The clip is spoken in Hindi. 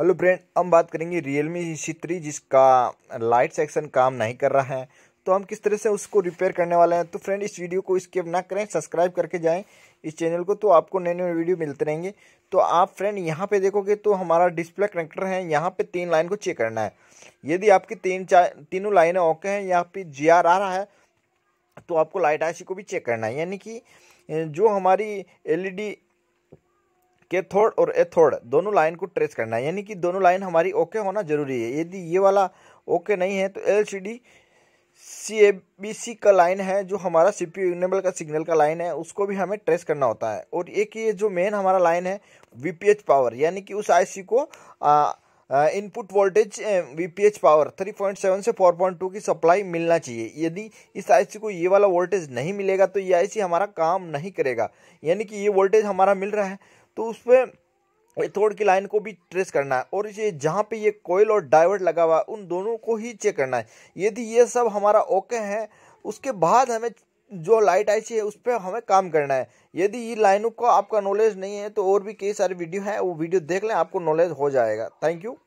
हेलो फ्रेंड हम बात करेंगे रियलमी सी थ्री जिसका लाइट सेक्शन काम नहीं कर रहा है तो हम किस तरह से उसको रिपेयर करने वाले हैं तो फ्रेंड इस वीडियो को स्किप ना करें सब्सक्राइब करके जाएं इस चैनल को तो आपको नए नए वीडियो मिलते रहेंगे तो आप फ्रेंड यहाँ पे देखोगे तो हमारा डिस्प्ले कनेक्टर है यहाँ पे तीन लाइन को चेक करना है यदि आपकी तीन चार तीनों लाइनें ओके हैं यहाँ पे जी आ रहा है तो आपको लाइट आई को भी चेक करना है यानी कि जो हमारी एल कैथोड और एथोड दोनों लाइन को ट्रेस करना है यानी कि दोनों लाइन हमारी ओके होना जरूरी है यदि ये वाला ओके नहीं है तो L C D C A B C का लाइन है जो हमारा सी पी यूनेबल का सिग्नल का लाइन है उसको भी हमें ट्रेस करना होता है और एक ये जो मेन हमारा लाइन है वी पी एच पावर यानी कि उस आई सी को आ, इनपुट वोल्टेज वीपीएच पावर 3.7 से 4.2 की सप्लाई मिलना चाहिए यदि इस आईसी को ये वाला वोल्टेज नहीं मिलेगा तो ये आईसी हमारा काम नहीं करेगा यानी कि ये वोल्टेज हमारा मिल रहा है तो उस पर थोड़ की लाइन को भी ट्रेस करना है और ये जहाँ पे ये कोयल और डाइवर्ट लगा हुआ है उन दोनों को ही चेक करना है यदि ये सब हमारा ओके है उसके बाद हमें जो लाइट आई है उस पर हमें काम करना है यदि ये लाइनों का आपका नॉलेज नहीं है तो और भी कई सारे वीडियो हैं वो वीडियो देख लें आपको नॉलेज हो जाएगा थैंक यू